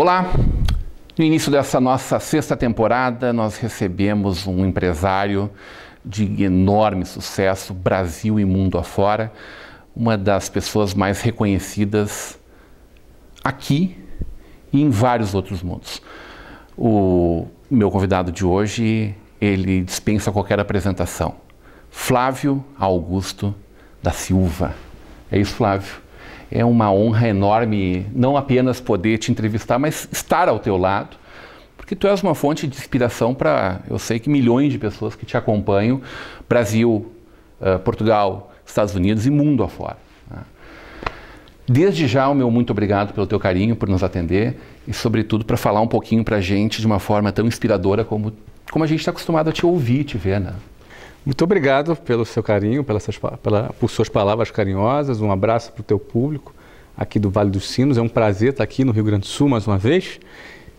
Olá! No início dessa nossa sexta temporada, nós recebemos um empresário de enorme sucesso, Brasil e mundo afora, uma das pessoas mais reconhecidas aqui e em vários outros mundos. O meu convidado de hoje, ele dispensa qualquer apresentação. Flávio Augusto da Silva. É isso, Flávio? É uma honra enorme não apenas poder te entrevistar, mas estar ao teu lado, porque tu és uma fonte de inspiração para, eu sei que milhões de pessoas que te acompanham, Brasil, uh, Portugal, Estados Unidos e mundo afora. Né? Desde já, o meu muito obrigado pelo teu carinho, por nos atender e, sobretudo, para falar um pouquinho para a gente de uma forma tão inspiradora como, como a gente está acostumado a te ouvir, te ver, né? Muito obrigado pelo seu carinho, pelas suas, pela, por suas palavras carinhosas. Um abraço para o teu público aqui do Vale dos Sinos. É um prazer estar tá aqui no Rio Grande do Sul mais uma vez.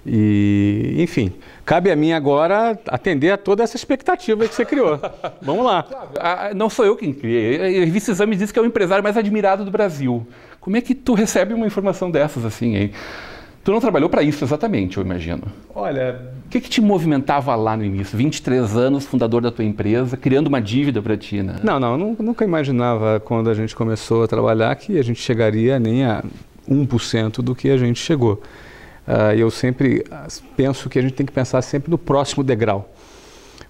E, enfim, cabe a mim agora atender a toda essa expectativa que você criou. Vamos lá. Ah, não sou eu quem criei. O revista Exame diz que é o empresário mais admirado do Brasil. Como é que tu recebe uma informação dessas assim, hein? Tu não trabalhou para isso exatamente, eu imagino. Olha. O que, que, te movimentava lá no início? 23 anos, fundador da tua empresa, criando uma dívida para ti, né? Não, não, eu nunca imaginava quando a gente começou a trabalhar que a gente chegaria nem a 1% do que a gente chegou. Uh, eu sempre ah, penso que a gente tem que pensar sempre no próximo degrau.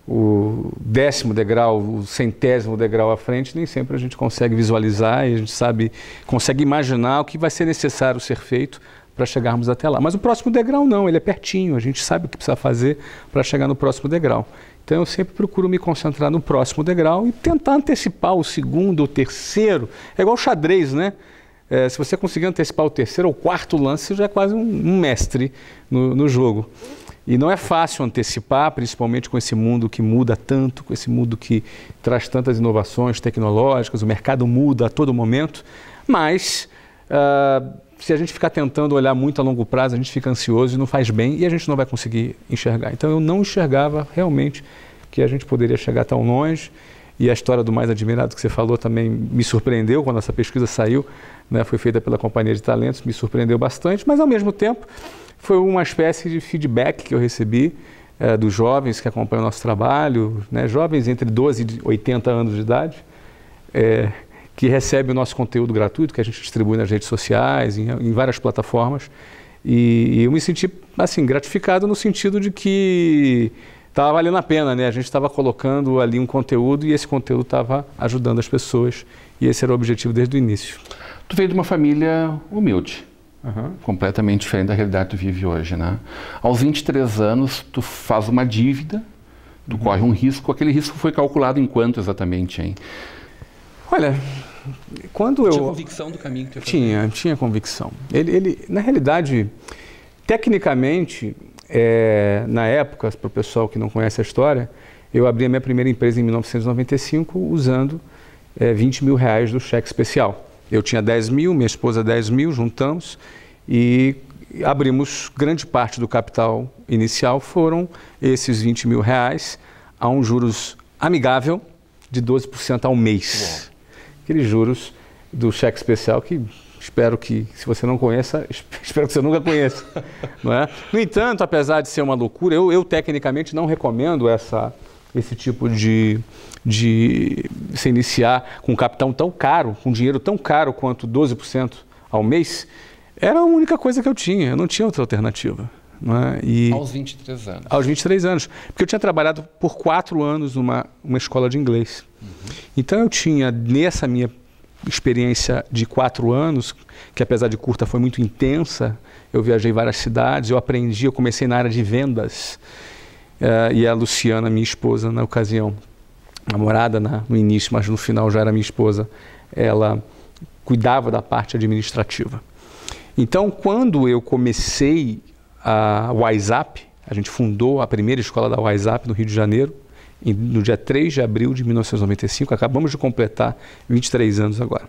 O décimo degrau, o centésimo degrau à frente, nem sempre a gente consegue visualizar e a gente sabe, consegue imaginar o que vai ser necessário ser feito para chegarmos até lá. Mas o próximo degrau não, ele é pertinho, a gente sabe o que precisa fazer para chegar no próximo degrau. Então eu sempre procuro me concentrar no próximo degrau e tentar antecipar o segundo, o terceiro. É igual xadrez, né? É, se você conseguir antecipar o terceiro ou quarto lance, você já é quase um, um mestre no, no, jogo. E não é fácil antecipar, principalmente com esse mundo que muda tanto, com esse mundo que traz tantas inovações tecnológicas, o mercado muda a todo momento, mas. Uh, se a gente ficar tentando olhar muito a longo prazo, a gente fica ansioso e não faz bem e a gente não vai conseguir enxergar. Então eu não enxergava realmente que a gente poderia chegar tão longe. E a história do mais admirado que você falou também me surpreendeu quando essa pesquisa saiu, né, foi feita pela Companhia de Talentos, me surpreendeu bastante, mas ao mesmo tempo foi uma espécie de feedback que eu recebi é, dos jovens que acompanham o nosso trabalho, né, jovens entre 12 e 80 anos de idade, é, que recebe o nosso conteúdo gratuito, que a gente distribui nas redes sociais, em, em várias plataformas. E, e, eu me senti, assim, gratificado no sentido de que estava valendo a pena, né? A gente estava colocando ali um conteúdo e esse conteúdo estava ajudando as pessoas. E esse era o objetivo desde o início. Tu veio de uma família humilde. Uhum. Completamente diferente da realidade que tu vive hoje, né? Aos 23 anos, tu faz uma dívida, tu uhum. corre um risco. Aquele risco foi calculado em quanto exatamente, hein? Olha, quando eu. Tinha convicção do caminho que tu ia Tinha, tinha convicção. Ele, ele na realidade, tecnicamente, é, na época, para o pessoal que não conhece a história, eu abri a minha primeira empresa em 1995 usando é, 20 mil reais do cheque especial. Eu tinha 10 mil, minha esposa 10 mil, juntamos e abrimos grande parte do capital inicial foram esses 20 mil reais a um juros amigável de 12% ao mês. Uou aqueles juros do cheque especial que espero que, se você não conheça, espero que você nunca conheça. não é? No entanto, apesar de ser uma loucura, eu, eu tecnicamente não recomendo essa, esse tipo de, de se iniciar com um capital tão caro, com dinheiro tão caro quanto 12% ao mês. Era a única coisa que eu tinha, eu não tinha outra alternativa. Né? E, aos 23 anos. Aos 23 anos. Porque eu tinha trabalhado por quatro anos numa uma escola de inglês. Uhum. Então eu tinha, nessa minha experiência de quatro anos, que apesar de curta foi muito intensa, eu viajei várias cidades, eu aprendi, eu comecei na área de vendas. Uh, e a Luciana, minha esposa, na ocasião, namorada na, no início, mas no final já era minha esposa, ela cuidava da parte administrativa. Então, quando eu comecei a WhatsApp. A gente fundou a primeira escola da WhatsApp no Rio de Janeiro em, no dia 3 de abril de 1995. Acabamos de completar 23 anos agora.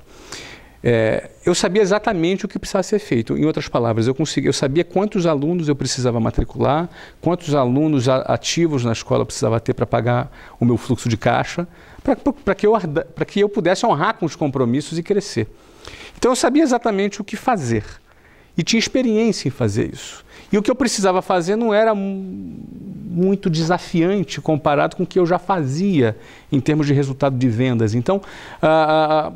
É, eu sabia exatamente o que precisava ser feito. Em outras palavras, eu consegui, eu sabia quantos alunos eu precisava matricular, quantos alunos ativos na escola eu precisava ter para pagar o meu fluxo de caixa, para que, que eu pudesse honrar com os compromissos e crescer. Então eu sabia exatamente o que fazer e tinha experiência em fazer isso. E o que eu precisava fazer não era muito desafiante comparado com o que eu já fazia em termos de resultado de vendas. Então, ah,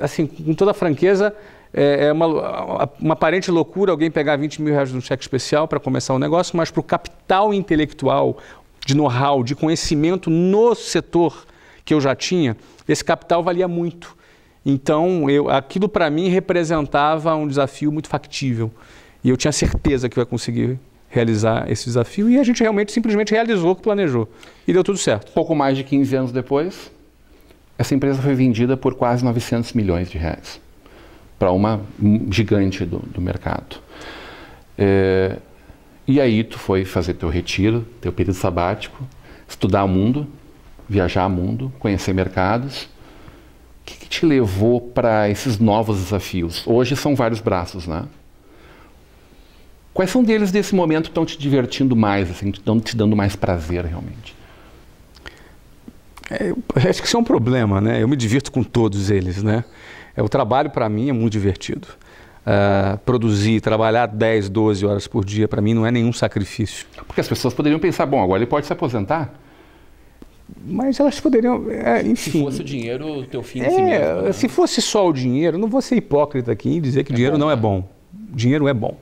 assim, com toda franqueza, é, é uma, uma aparente loucura alguém pegar 20 mil reais de um cheque especial para começar um negócio, mas para o capital intelectual, de know-how, de conhecimento no setor que eu já tinha, esse capital valia muito. Então, eu, aquilo para mim representava um desafio muito factível. E eu tinha certeza que vai conseguir realizar esse desafio e a gente realmente simplesmente realizou o que planejou. E deu tudo certo. Pouco mais de 15 anos depois, essa empresa foi vendida por quase 900 milhões de reais para uma gigante do, do mercado. É, e aí tu foi fazer teu retiro, teu período sabático, estudar o mundo, viajar o mundo, conhecer mercados. O que, que te levou para esses novos desafios? Hoje são vários braços, né? Quais são deles desse momento que estão te divertindo mais, assim, estão te dando mais prazer realmente? É, acho que isso é um problema, né? Eu me divirto com todos eles, né? É, o trabalho para mim é muito divertido. Uh, produzir, trabalhar 10, 12 horas por dia, para mim não é nenhum sacrifício. Porque as pessoas poderiam pensar, bom, agora ele pode se aposentar. Mas elas poderiam, é, enfim... Se fosse o dinheiro, o teu fim é, si mesmo, né? Se fosse só o dinheiro, não vou ser hipócrita aqui e dizer que é dinheiro bom, não é né? bom. Dinheiro é bom.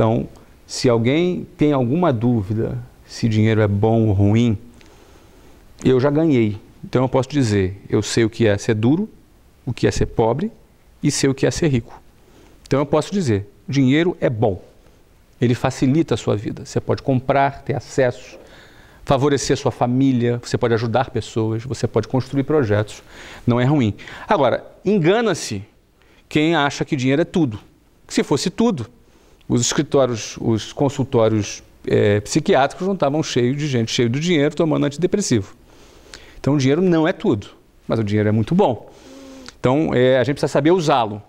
Então, se alguém tem alguma dúvida se dinheiro é bom ou ruim, eu já ganhei. Então eu posso dizer, eu sei o que é ser duro, o que é ser pobre e sei o que é ser rico. Então eu posso dizer, dinheiro é bom. Ele facilita a sua vida. Você pode comprar, ter acesso, favorecer sua família, você pode ajudar pessoas, você pode construir projetos. Não é ruim. Agora, engana-se quem acha que dinheiro é tudo. Se fosse tudo, os escritórios, os consultórios é, psiquiátricos não estavam cheios de gente, cheio de dinheiro, tomando antidepressivo. Então, o dinheiro não é tudo, mas o dinheiro é muito bom. Então, é, a gente precisa saber usá-lo.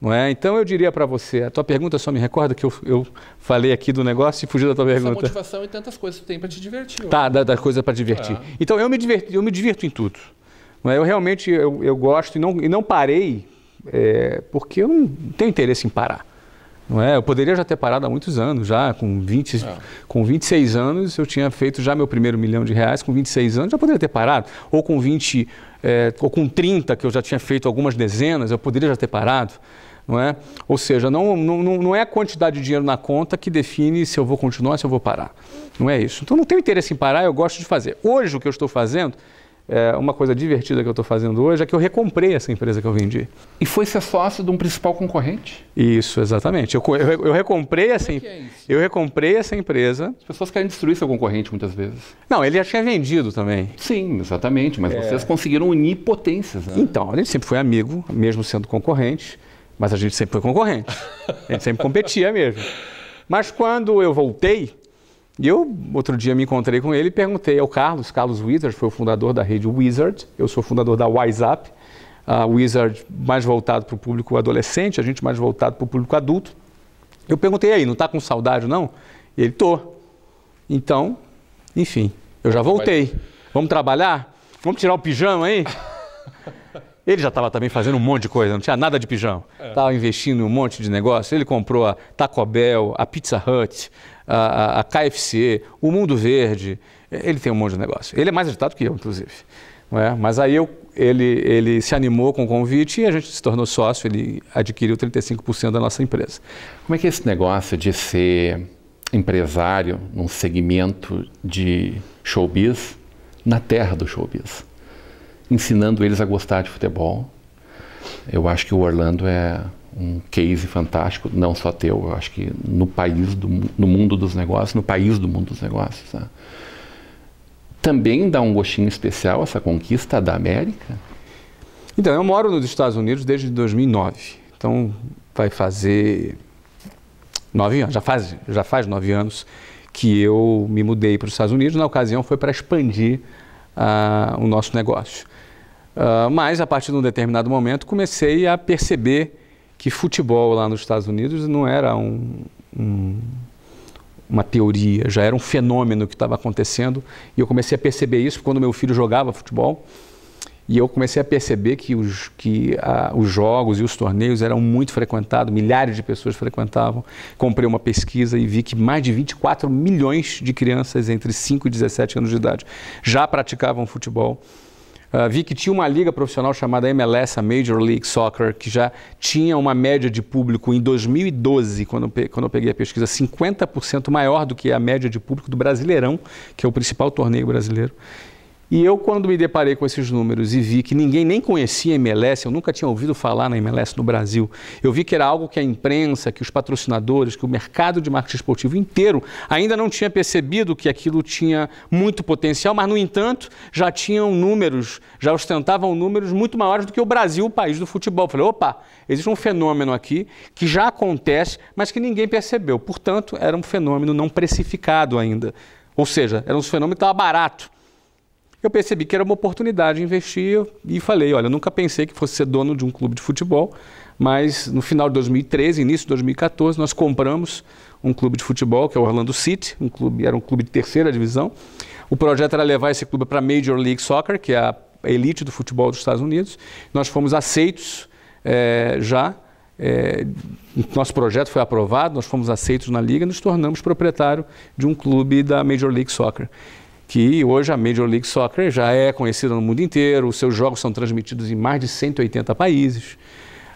Não é? Então, eu diria para você, a tua pergunta só me recorda que eu, eu falei aqui do negócio e fugi da tua Essa pergunta. motivação e tantas coisas que tem para te divertir. Tá, da, da coisa para divertir. É. Então, eu me, diverti, eu me divirto em tudo. Não é? Eu realmente eu, eu gosto e não, e não parei, é, porque eu não tenho interesse em parar. Não é? Eu poderia já ter parado há muitos anos, já com, 20, é. com 26 anos eu tinha feito já meu primeiro milhão de reais, com 26 anos já poderia ter parado, ou com 20, é, ou com 30 que eu já tinha feito algumas dezenas, eu poderia já ter parado. Não é? Ou seja, não, não, não é a quantidade de dinheiro na conta que define se eu vou continuar, se eu vou parar. Não é isso. Então não tenho interesse em parar, eu gosto de fazer. Hoje o que eu estou fazendo é, uma coisa divertida que eu estou fazendo hoje é que eu recomprei essa empresa que eu vendi. E foi ser sócio de um principal concorrente? Isso, exatamente. Eu, eu, eu recomprei é essa é eu recomprei essa empresa. As pessoas querem destruir seu concorrente muitas vezes. Não, ele já tinha vendido também. Sim, exatamente. Mas é... vocês conseguiram unir potências. Né? Então, a gente sempre foi amigo, mesmo sendo concorrente, mas a gente sempre foi concorrente. a gente sempre competia mesmo. Mas quando eu voltei e eu, outro dia, me encontrei com ele e perguntei ao Carlos, Carlos Wizard, foi o fundador da rede Wizard, eu sou fundador da WhatsApp, a Wizard mais voltado para o público adolescente, a gente mais voltado para o público adulto. Eu perguntei aí, não está com saudade não? E ele, tô. Então, enfim, eu já voltei. Vamos trabalhar? Vamos tirar o pijama aí? Ele já estava também fazendo um monte de coisa, não tinha nada de pijama. Estava é. investindo em um monte de negócio. Ele comprou a Taco Bell, a Pizza Hut, a, KFC, o Mundo Verde. Ele tem um monte de negócio. Ele é mais agitado que eu, inclusive. É? Mas aí eu, ele, ele se animou com o convite e a gente se tornou sócio, ele adquiriu 35% da nossa empresa. Como é que é esse negócio de ser empresário num segmento de showbiz na terra do showbiz? Ensinando eles a gostar de futebol. Eu acho que o Orlando é um case fantástico, não só teu, eu acho que no país, do, no mundo dos negócios, no país do mundo dos negócios. Né? Também dá um gostinho especial essa conquista da América? Então, eu moro nos Estados Unidos desde 2009, então vai fazer nove anos, já faz, já faz nove anos que eu me mudei para os Estados Unidos, na ocasião foi para expandir uh, o nosso negócio. Uh, mas, a partir de um determinado momento, comecei a perceber que futebol lá nos Estados Unidos não era um, um, uma teoria, já era um fenômeno que estava acontecendo. E eu comecei a perceber isso quando meu filho jogava futebol. E eu comecei a perceber que, os, que a, ah, os jogos e os torneios eram muito frequentados, milhares de pessoas frequentavam. Comprei uma pesquisa e vi que mais de 24 milhões de crianças entre 5 e 17 anos de idade já praticavam futebol. Ah, vi que tinha uma liga profissional chamada MLS, a Major League Soccer, que já tinha uma média de público em 2012, quando eu, quando eu peguei a pesquisa, 50% maior do que a média de público do Brasileirão, que é o principal torneio brasileiro. E eu, quando me deparei com esses números e vi que ninguém nem conhecia a MLS, eu nunca tinha ouvido falar na MLS no Brasil, eu vi que era algo que a imprensa, que os patrocinadores, que o mercado de marketing esportivo inteiro ainda não tinha percebido que aquilo tinha muito potencial, mas, no entanto, já tinham números, já ostentavam números muito maiores do que o Brasil, o país do futebol. Eu falei, opa, existe um fenômeno aqui que já acontece, mas que ninguém percebeu. Portanto, era um fenômeno não precificado ainda. Ou seja, era um fenômeno que estava barato eu percebi que era uma oportunidade investir e falei, olha, nunca pensei que fosse ser dono de um clube de futebol, mas no final de 2013, início de 2014, nós compramos um clube de futebol, que é o Orlando City, um clube, era um clube de terceira divisão. O projeto era levar esse clube para a Major League Soccer, que é a elite do futebol dos Estados Unidos. Nós fomos aceitos é, já, é, nosso projeto foi aprovado, nós fomos aceitos na liga e nos tornamos proprietário de um clube da Major League Soccer que hoje a Major League Soccer já é conhecida no mundo inteiro, os seus jogos são transmitidos em mais de 180 países.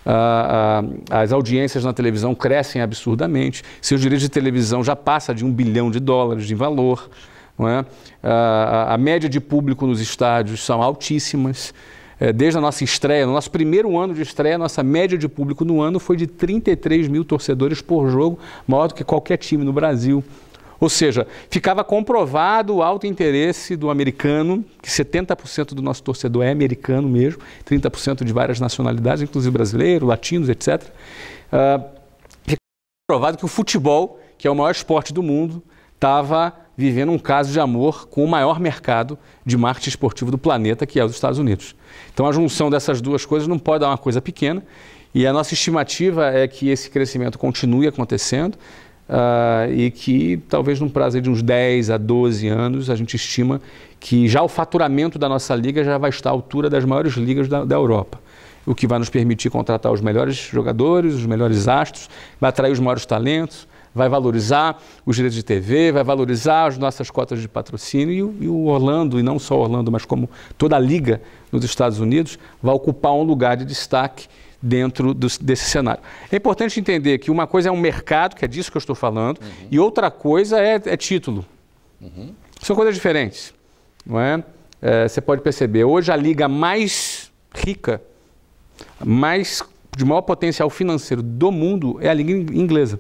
Ah, ah, as audiências na televisão crescem absurdamente, seus direitos de televisão já passa de um bilhão de dólares de valor, não é? Ah, a, a média de público nos estádios são altíssimas. Eh, desde a nossa estreia, no nosso primeiro ano de estreia, nossa média de público no ano foi de 33 mil torcedores por jogo, maior do que qualquer time no Brasil. Ou seja, ficava comprovado o alto interesse do americano, que 70% do nosso torcedor é americano mesmo, 30% de várias nacionalidades, inclusive brasileiro, latinos, etc. Uh, ah, ficava comprovado que o futebol, que é o maior esporte do mundo, estava vivendo um caso de amor com o maior mercado de marketing esportivo do planeta, que é os Estados Unidos. Então a junção dessas duas coisas não pode dar uma coisa pequena. E a nossa estimativa é que esse crescimento continue acontecendo. Uh, e que talvez num prazo de uns 10 a 12 anos, a gente estima que já o faturamento da nossa liga já vai estar à altura das maiores ligas da, da Europa. O que vai nos permitir contratar os melhores jogadores, os melhores astros, vai atrair os maiores talentos, vai valorizar os direitos de TV, vai valorizar as nossas cotas de patrocínio e o, e o Orlando, e não só Orlando, mas como toda a liga nos Estados Unidos, vai ocupar um lugar de destaque dentro do, desse cenário. É importante entender que uma coisa é um mercado, que é disso que eu estou falando, uhum. e outra coisa é, é título. Uhum. São coisas diferentes, não é? é? Você pode perceber, hoje a liga mais rica, mais de maior potencial financeiro do mundo é a liga inglesa.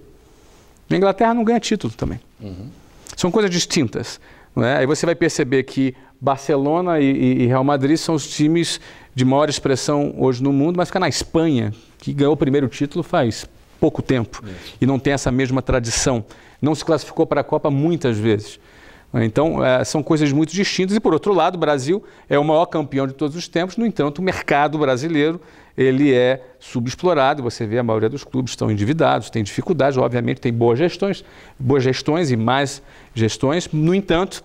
A Inglaterra não ganha título também. Uhum. São coisas distintas. né? Aí você vai perceber que Barcelona e, e, Real Madrid são os times de maior expressão hoje no mundo, mas fica na Espanha, que ganhou o primeiro título faz pouco tempo Isso. e não tem essa mesma tradição. Não se classificou para a Copa muitas vezes. Né? Então, é, são coisas muito distintas. E, por outro lado, o Brasil é o maior campeão de todos os tempos, no entanto, o mercado brasileiro ele é subexplorado. Você vê a maioria dos clubes estão endividados, tem dificuldades, obviamente tem boas gestões, boas gestões e mais gestões. No entanto,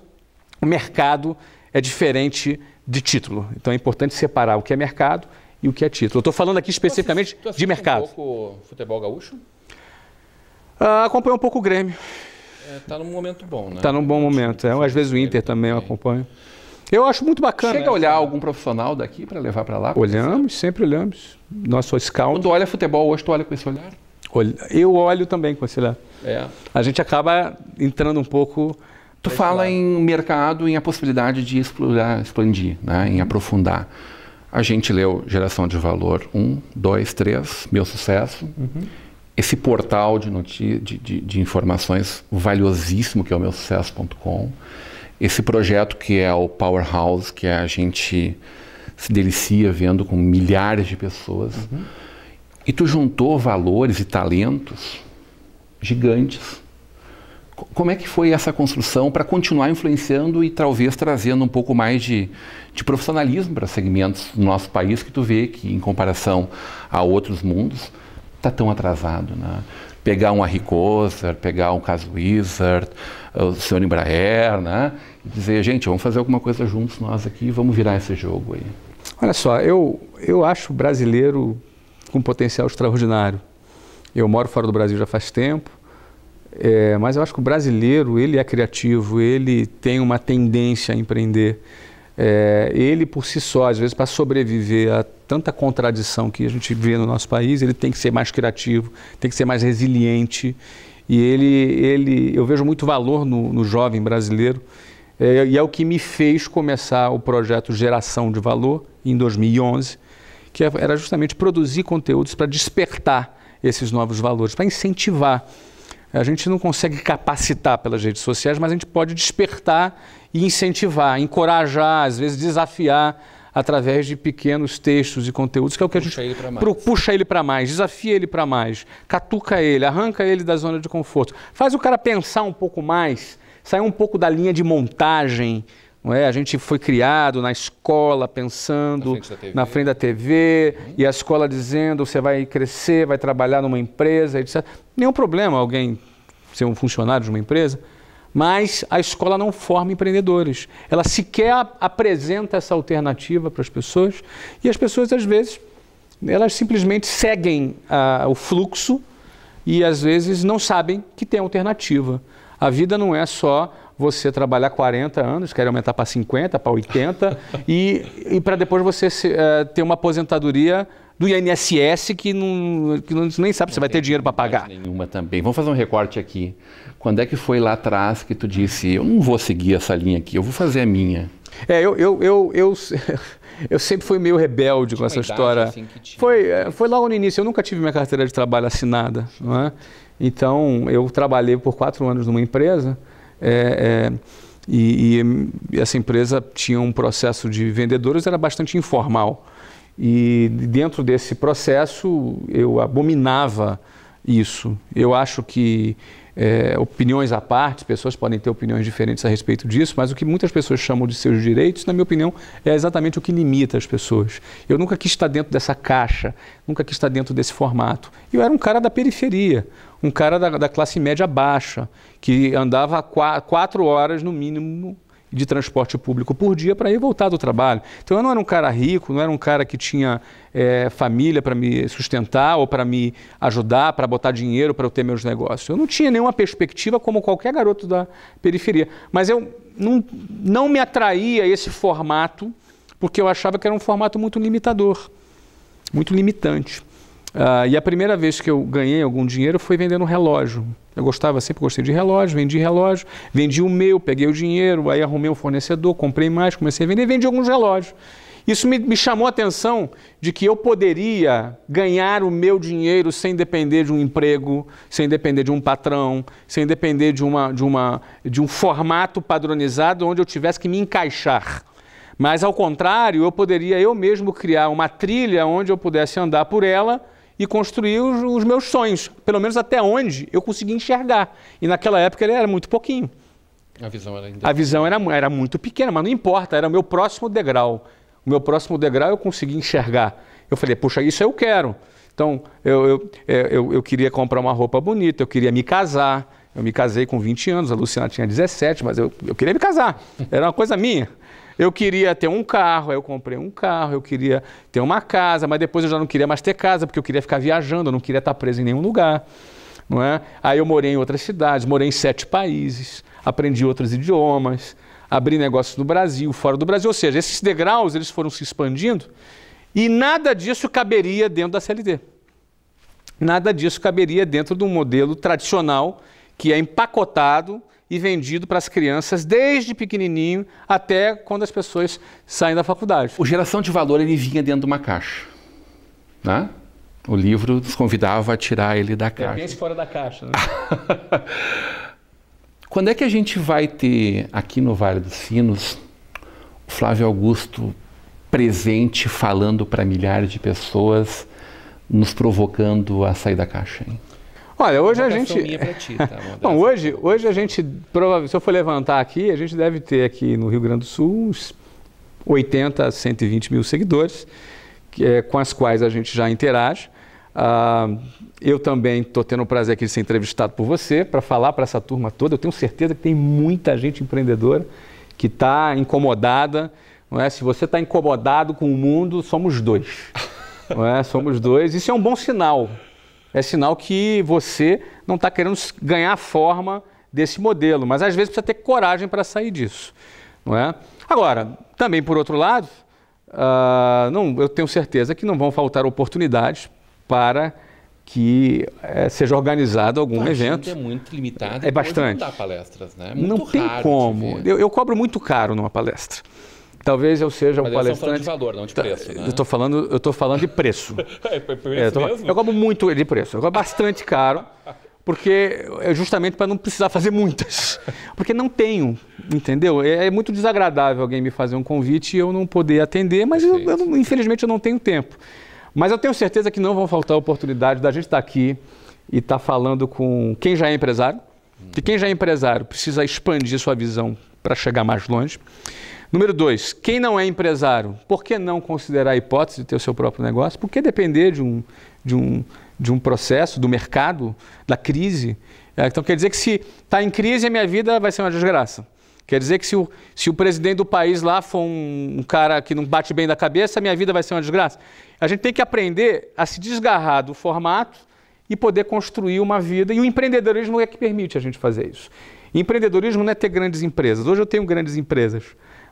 o mercado é diferente de título. Então é importante separar o que é mercado e o que é título. estou falando aqui especificamente tu assiste, tu assiste de mercado. Um pouco futebol gaúcho? Uh, acompanho um pouco o Grêmio. Está é, tá num momento bom, né? Está num bom momento. É. Às vezes o Inter também, eu é. acompanho. Eu acho muito bacana. Chega a olhar algum profissional daqui para levar para lá? Olhamos, sempre olhamos. Nosso scout. Quando olha futebol hoje, tu olha com esse olhar? Eu olho também com esse olhar. É. A gente acaba entrando um pouco. Tu fala lado. em mercado, em a possibilidade de explorar, expandir, né? em aprofundar. A gente leu Geração de Valor 1, 2, 3, Meu Sucesso. Uhum esse portal de, de, de, de informações valiosíssimo que é o meu sucesso.com, esse projeto que é o Powerhouse, que é a gente se delicia vendo com milhares de pessoas, uhum. e tu juntou valores e talentos gigantes. Como é que foi essa construção para continuar influenciando e talvez trazendo um pouco mais de, de profissionalismo para segmentos do nosso país que tu vê que, em comparação a outros mundos, está tão atrasado. Né? Pegar um Arricoser, pegar um Cas Wizard, o Sr. Embraer, né? e dizer, gente, vamos fazer alguma coisa juntos nós aqui, vamos virar esse jogo aí. Olha só, eu, eu acho o brasileiro com potencial extraordinário. Eu moro fora do Brasil já faz tempo, é, mas eu acho que o brasileiro, ele é criativo, ele tem uma tendência a empreender. É, ele por si só, às vezes, para sobreviver a tanta contradição que a gente vê no nosso país, ele tem que ser mais criativo, tem que ser mais resiliente. E ele, ele eu vejo muito valor no, no jovem brasileiro. É, e é o que me fez começar o projeto Geração de Valor em 2011, que é, era justamente produzir conteúdos para despertar esses novos valores, para incentivar. A gente não consegue capacitar pelas redes sociais, mas a gente pode despertar e incentivar, encorajar, às vezes desafiar através de pequenos textos e conteúdos, que é o que puxa a gente ele pro, puxa ele para mais, desafia ele para mais, catuca ele, arranca ele da zona de conforto, faz o cara pensar um pouco mais, sair um pouco da linha de montagem, não é? A gente foi criado na escola pensando na frente da TV, frente da TV uhum. e a escola dizendo você vai crescer, vai trabalhar numa empresa, etc. Nenhum problema alguém ser um funcionário de uma empresa, mas a escola não forma empreendedores. Ela sequer apresenta essa alternativa para as pessoas e as pessoas, às vezes, elas simplesmente seguem o fluxo e, às vezes, não sabem que tem alternativa. A vida não é só você trabalhar 40 anos, quer aumentar para 50, para 80, e, e para depois você se, eh, ter uma aposentadoria do INSS que não, que não nem sabe não se vai ter dinheiro para pagar. Nenhuma também. Vamos fazer um recorte aqui. Quando é que foi lá atrás que tu disse, eu não vou seguir essa linha aqui, eu vou fazer a minha? É, eu, eu, eu, eu, eu sempre fui meio rebelde com essa história. Assim foi, é, foi logo no início, eu nunca tive minha carteira de trabalho assinada. Não é? Então, eu trabalhei por quatro anos numa empresa. É, é, e, e, essa empresa tinha um processo de vendedores, era bastante informal. E dentro desse processo eu abominava isso. Eu acho que é, opiniões à parte, pessoas podem ter opiniões diferentes a respeito disso, mas o que muitas pessoas chamam de seus direitos, na minha opinião, é exatamente o que limita as pessoas. Eu nunca quis estar dentro dessa caixa, nunca quis estar dentro desse formato. Eu era um cara da periferia, um cara da, da classe média baixa, que andava quatro horas no mínimo de transporte público por dia para ir voltar do trabalho. Então eu não era um cara rico, não era um cara que tinha é, família para me sustentar ou para me ajudar, para botar dinheiro para eu ter meus negócios. Eu não tinha nenhuma perspectiva como qualquer garoto da periferia. Mas eu não, não me atraía esse formato porque eu achava que era um formato muito limitador, muito limitante. Ah, e a primeira vez que eu ganhei algum dinheiro foi vendendo relógio. Eu gostava, sempre gostei de relógio, vendi relógio, vendi o meu, peguei o dinheiro, aí arrumei um fornecedor, comprei mais, comecei a vender e vendi alguns relógios. Isso me, me, chamou a atenção de que eu poderia ganhar o meu dinheiro sem depender de um emprego, sem depender de um patrão, sem depender de, uma, de, uma, de um formato padronizado onde eu tivesse que me encaixar. Mas, ao contrário, eu poderia eu mesmo criar uma trilha onde eu pudesse andar por ela e construir os, os, meus sonhos, pelo menos até onde eu consegui enxergar. E naquela época ele era muito pouquinho. A visão era, a visão era, era muito pequena, mas não importa, era o meu próximo degrau. O meu próximo degrau eu consegui enxergar. Eu falei, puxa, isso eu quero. Então, eu, eu, eu, eu queria comprar uma roupa bonita, eu queria me casar. Eu me casei com 20 anos, a Luciana tinha 17, mas eu, eu queria me casar. Era uma coisa minha. Eu queria ter um carro, aí eu comprei um carro, eu queria ter uma casa, mas depois eu já não queria mais ter casa, porque eu queria ficar viajando, eu não queria estar preso em nenhum lugar. Não é? Aí eu morei em outras cidades, morei em sete países, aprendi outros idiomas, abri negócios no Brasil, fora do Brasil. Ou seja, esses degraus eles foram se expandindo e nada disso caberia dentro da CLT. Nada disso caberia dentro de um modelo tradicional que é empacotado e vendido para as crianças desde pequenininho até quando as pessoas saem da faculdade. O Geração de Valor ele vinha dentro de uma caixa. Né? O livro nos convidava a tirar ele da caixa. É bem fora da caixa. Né? Quando é que a gente vai ter aqui no Vale dos Sinos o Flávio Augusto presente falando para milhares de pessoas, nos provocando a sair da caixa? Hein? Olha, hoje a gente. Minha ti, tá? Bom, hoje, hoje a gente, se eu for levantar aqui, a gente deve ter aqui no Rio Grande do Sul uns 80 a 120 mil seguidores, que, é, com as quais a gente já interage. Ah, eu também estou tendo o prazer aqui de ser entrevistado por você, para falar para essa turma toda. Eu tenho certeza que tem muita gente empreendedora que está incomodada. Não é? Se você está incomodado com o mundo, somos dois. Não é? Somos dois. Isso é um bom sinal é sinal que você não está querendo ganhar forma desse modelo, mas às vezes precisa ter coragem para sair disso, não é? Agora, também por outro lado, uh, não, eu tenho certeza que não vão faltar oportunidades para que é, seja organizado algum a evento. é muito limitado. É bastante. Né? É não dá palestras, né? muito não tem como. Eu, eu cobro muito caro numa palestra. Talvez eu seja Mas um palestrante. Mas de valor, não de tá, preço. Né? Eu estou falando, eu tô falando de preço. é, por é, isso é, tô... mesmo? Eu como muito de preço. Eu como bastante caro, porque é justamente para não precisar fazer muitas. Porque não tenho, entendeu? É, é, muito desagradável alguém me fazer um convite e eu não poder atender, mas eu, eu, infelizmente eu não tenho tempo. Mas eu tenho certeza que não vão faltar oportunidades da gente estar tá aqui e estar tá falando com quem já é empresário, que quem já é empresário precisa expandir sua visão para chegar mais longe. Número dois, quem não é empresário, por que não considerar a hipótese de ter o seu próprio negócio? Por que depender de um, de um, de um processo, do mercado, da crise? É, então quer dizer que se está em crise a minha vida vai ser uma desgraça. Quer dizer que se o, se o presidente do país lá for um, um cara que não bate bem da cabeça, a minha vida vai ser uma desgraça. A gente tem que aprender a se desgarrar do formato e poder construir uma vida. E o empreendedorismo é que permite a gente fazer isso. Empreendedorismo não é ter grandes empresas. Hoje eu tenho grandes empresas.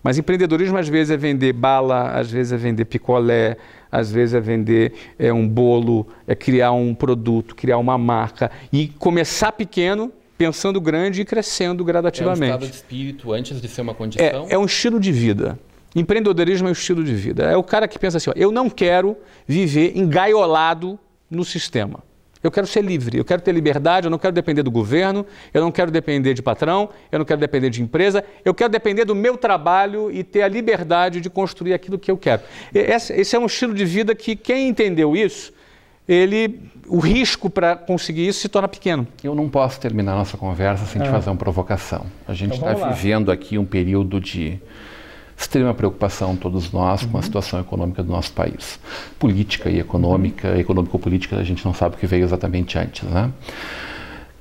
Mas empreendedorismo às vezes é vender bala, às vezes é vender picolé, às vezes é vender é, um bolo, é criar um produto, criar uma marca e começar pequeno, pensando grande e crescendo gradativamente. É um estado de espírito antes de ser uma é, condição? É, é um estilo de vida. Empreendedorismo é um estilo de vida. É o cara que pensa assim: ó, eu não quero viver engaiolado no sistema. Eu quero ser livre, eu quero ter liberdade, eu não quero depender do governo, eu não quero depender de patrão, eu não quero depender de empresa, eu quero depender do meu trabalho e ter a liberdade de construir aquilo que eu quero. Esse é um estilo de vida que quem entendeu isso, ele, o risco para conseguir isso se torna pequeno. Eu não posso terminar nossa conversa sem te ah. fazer uma provocação. A gente está então, tá vivendo aqui um período de extrema preocupação, todos nós, com a uhum. situação econômica do nosso país. Política e econômica, econômico-política, a gente não sabe o que veio exatamente antes, né?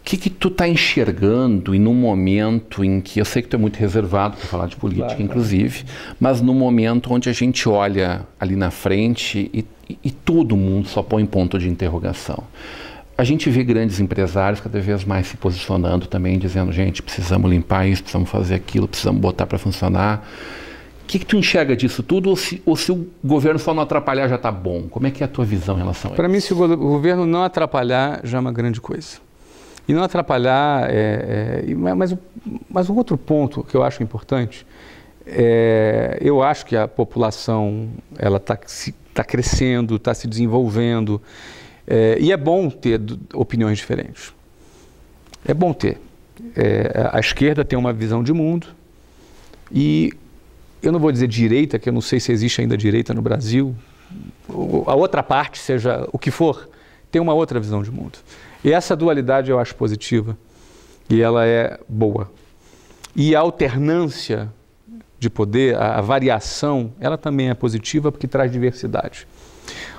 O que, que tu está enxergando e num momento em que eu sei que tu é muito reservado para falar de política, claro, inclusive, claro. mas num momento onde a gente olha ali na frente e, e, e, todo mundo só põe ponto de interrogação. A gente vê grandes empresários cada vez mais se posicionando também, dizendo: gente, precisamos limpar isso, precisamos fazer aquilo, precisamos botar para funcionar que, que tu enxerga disso tudo? Ou se, ou se o governo só não atrapalhar já está bom? Como é que é a tua visão em relação a isso? Para mim, se o governo não atrapalhar, já é uma grande coisa. E não atrapalhar, é, é, mas, mas um outro ponto que eu acho importante, é, eu acho que a população ela está tá crescendo, está se desenvolvendo, é, e é bom ter opiniões diferentes. É bom ter. É, a esquerda tem uma visão de mundo e eu não vou dizer direita, que eu não sei se existe ainda direita no Brasil, a outra parte, seja o que for, tem uma outra visão de mundo. E essa dualidade eu acho positiva e ela é boa. E a alternância de poder, a, a variação, ela também é positiva porque traz diversidade.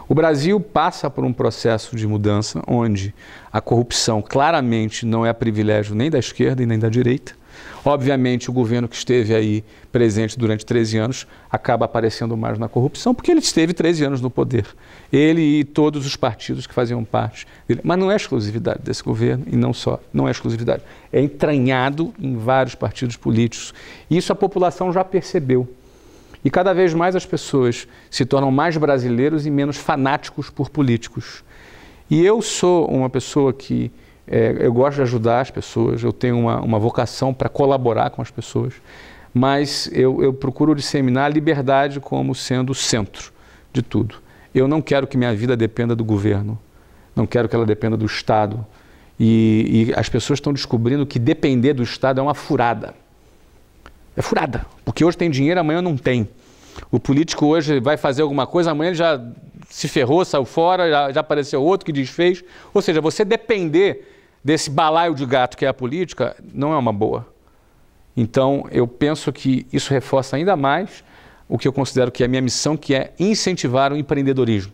O Brasil passa por um processo de mudança onde a corrupção claramente não é privilégio nem da esquerda e nem da direita Obviamente, o governo que esteve aí presente durante 13 anos acaba aparecendo mais na corrupção, porque ele esteve 13 anos no poder. Ele e todos os partidos que faziam parte dele. Mas não é exclusividade desse governo, e não só, não é exclusividade. É entranhado em vários partidos políticos. isso a população já percebeu. E cada vez mais as pessoas se tornam mais brasileiros e menos fanáticos por políticos. E eu sou uma pessoa que é, eu gosto de ajudar as pessoas, eu tenho uma, uma vocação para colaborar com as pessoas, mas eu, eu procuro disseminar a liberdade como sendo o centro de tudo. Eu não quero que minha vida dependa do governo, não quero que ela dependa do Estado. E, e as pessoas estão descobrindo que depender do Estado é uma furada. É furada, porque hoje tem dinheiro, amanhã não tem. O político hoje vai fazer alguma coisa, amanhã ele já se ferrou, saiu fora, já, já apareceu outro que desfez. Ou seja, você depender desse balaio de gato que é a política não é uma boa. Então, eu penso que isso reforça ainda mais o que eu considero que é a minha missão, que é incentivar o empreendedorismo.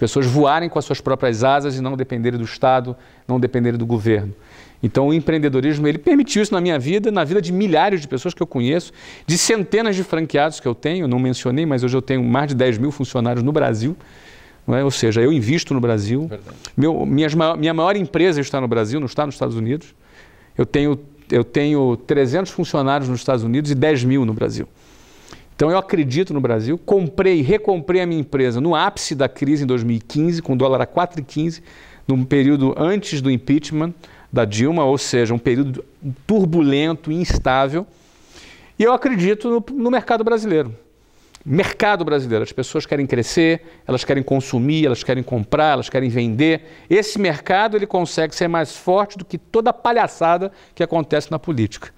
Pessoas voarem com as suas próprias asas e não dependerem do Estado, não dependerem do governo. Então, o empreendedorismo, ele permitiu isso na minha vida, na vida de milhares de pessoas que eu conheço, de centenas de franqueados que eu tenho, não mencionei, mas hoje eu tenho mais de 10 mil funcionários no Brasil. É? Ou seja, eu invisto no Brasil, meu, minhas, minha maior empresa está no Brasil, não está nos Estados Unidos. Eu tenho, eu tenho 300 funcionários nos Estados Unidos e 10 mil no Brasil. Então eu acredito no Brasil, comprei, recomprei a minha empresa no ápice da crise em 2015, com o dólar a 4,15, num período antes do impeachment da Dilma, ou seja, um período turbulento, instável. E eu acredito no, no mercado brasileiro mercado brasileiro. As pessoas querem crescer, elas querem consumir, elas querem comprar, elas querem vender. Esse mercado ele consegue ser mais forte do que toda a palhaçada que acontece na política.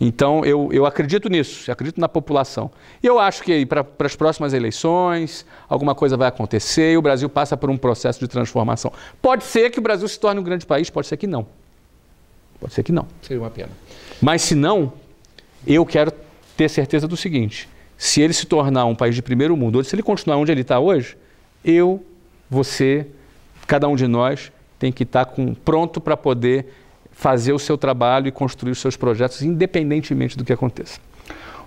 Então eu, eu acredito nisso, eu acredito na população. E eu acho que para as próximas eleições alguma coisa vai acontecer e o Brasil passa por um processo de transformação. Pode ser que o Brasil se torne um grande país, pode ser que não. Pode ser que não. Seria uma pena. Mas se não, eu quero ter certeza do seguinte: se ele se tornar um país de primeiro mundo, ou se ele continuar onde ele está hoje, eu, você, cada um de nós tem que estar tá pronto para poder fazer o seu trabalho e construir os seus projetos, independentemente do que aconteça.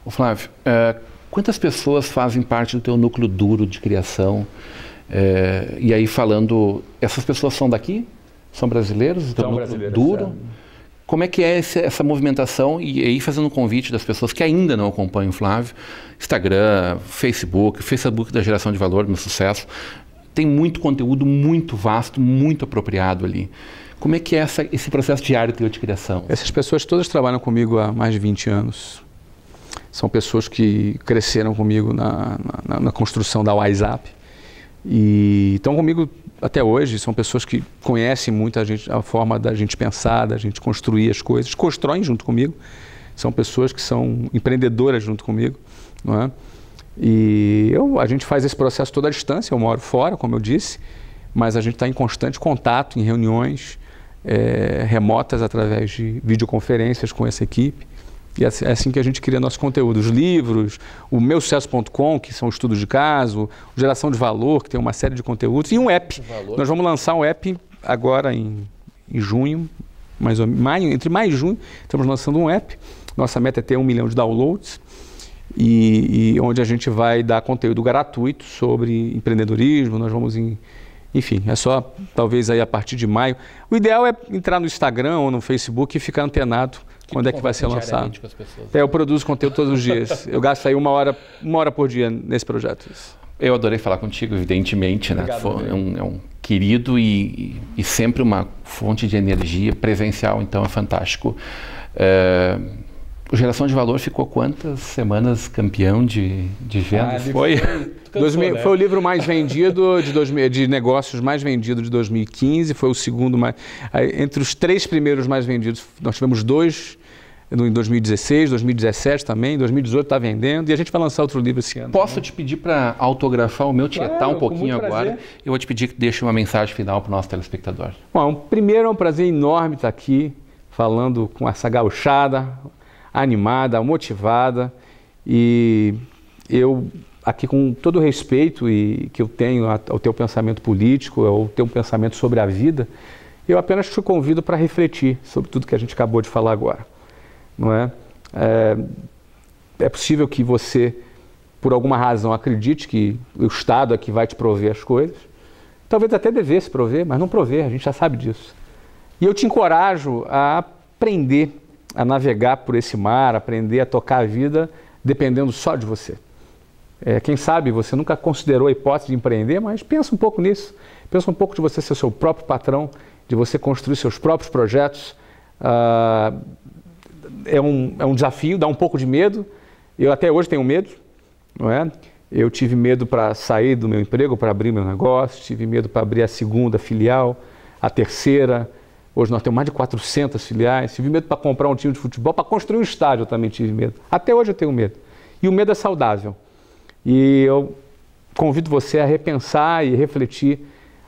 O Flávio, é, quantas pessoas fazem parte do teu núcleo duro de criação? É, e aí falando, essas pessoas são daqui? São brasileiros? São brasileiros. Duro? É. Como é que é esse, essa movimentação? E aí fazendo um convite das pessoas que ainda não acompanham o Flávio, Instagram, Facebook, Facebook da geração de valor, do sucesso, tem muito conteúdo muito vasto, muito apropriado ali. Como é que é essa, esse processo diário teu de criação? Essas pessoas todas trabalham comigo há mais de 20 anos. São pessoas que cresceram comigo na, na, na construção da WhatsApp. E estão comigo até hoje, são pessoas que conhecem muito a, gente, a forma da gente pensar, da gente construir as coisas, constroem junto comigo, são pessoas que são empreendedoras junto comigo, não é? E eu, a gente faz esse processo toda à distância, eu moro fora, como eu disse, mas a gente está em constante contato, em reuniões é, remotas através de videoconferências com essa equipe. E é assim, é assim que a gente cria nossos conteúdos. Livros, o meusucesso.com, que são estudos de caso, Geração de Valor, que tem uma série de conteúdos, e um app. Nós vamos lançar um app agora em, em junho, mais ou, maio, entre maio e junho, estamos lançando um app. Nossa meta é ter um milhão de downloads. E, e onde a gente vai dar conteúdo gratuito sobre empreendedorismo, nós vamos em, enfim, é só talvez aí a partir de maio. O ideal é entrar no Instagram ou no Facebook e ficar antenado que quando é que vai ser lançado. É, eu produzo conteúdo todos os dias. eu gasto aí uma hora, uma hora por dia nesse projeto. Eu adorei falar contigo, evidentemente, né? Obrigado, é, um, é, um, querido e, e, sempre uma fonte de energia presencial, então é fantástico. É... O Geração de Valor ficou quantas semanas campeão de, de vendas? Ah, foi? cansou, 2000, né? Foi o livro mais vendido de, 2000, de negócios mais vendido de 2015, foi o segundo mais. Entre os três primeiros mais vendidos, nós tivemos dois em 2016, 2017 também, 2018 está vendendo e a gente vai lançar outro livro esse ano. Posso né? te pedir para autografar o meu tietar claro, um pouquinho agora? Eu vou te pedir que deixe uma mensagem final para o nosso telespectador. Bom, primeiro é um prazer enorme estar tá aqui falando com essa gauchada animada, motivada e eu aqui com todo o respeito e que eu tenho ao teu pensamento político, ao teu pensamento sobre a vida, eu apenas te convido para refletir sobre tudo que a gente acabou de falar agora. Não é? é? É, possível que você, por alguma razão, acredite que o Estado é que vai te prover as coisas. Talvez até devesse prover, mas não prover, a gente já sabe disso. E eu te encorajo a aprender a navegar por esse mar, aprender a tocar a vida dependendo só de você. É, quem sabe você nunca considerou a hipótese de empreender, mas pensa um pouco nisso. Pensa um pouco de você ser seu próprio patrão, de você construir seus próprios projetos. Ah, é, um, é um desafio, dá um pouco de medo. Eu até hoje tenho medo, não é? Eu tive medo para sair do meu emprego, para abrir meu negócio, tive medo para abrir a segunda filial, a terceira. Hoje nós temos mais de 400 filiais. Tive medo para comprar um time de futebol, para construir um estádio eu também tive medo. Até hoje eu tenho medo. E o medo é saudável. E eu convido você a repensar e refletir,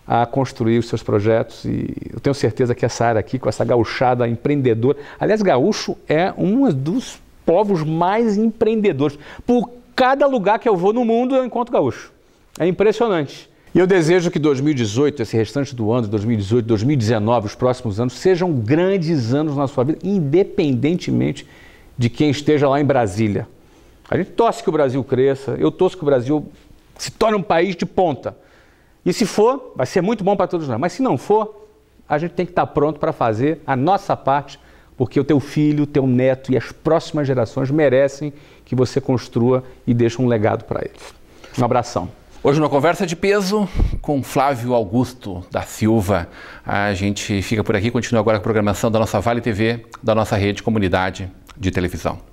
a construir os seus projetos. E eu tenho certeza que essa área aqui, com essa gauchada empreendedora. Aliás, gaúcho é um dos povos mais empreendedores. Por cada lugar que eu vou no mundo, eu encontro gaúcho. É impressionante. E eu desejo que 2018, esse restante do ano, 2018, 2019, os próximos anos, sejam grandes anos na sua vida, independentemente de quem esteja lá em Brasília. A gente torce que o Brasil cresça, eu torço que o Brasil se torne um país de ponta. E se for, vai ser muito bom para todos nós. Mas se não for, a gente tem que estar tá pronto para fazer a nossa parte, porque o teu filho, o teu neto e as próximas gerações merecem que você construa e deixe um legado para eles. Um abração. Hoje numa conversa de peso com Flávio Augusto da Silva. A gente fica por aqui, continua agora com a programação da nossa Vale TV, da nossa rede comunidade de televisão.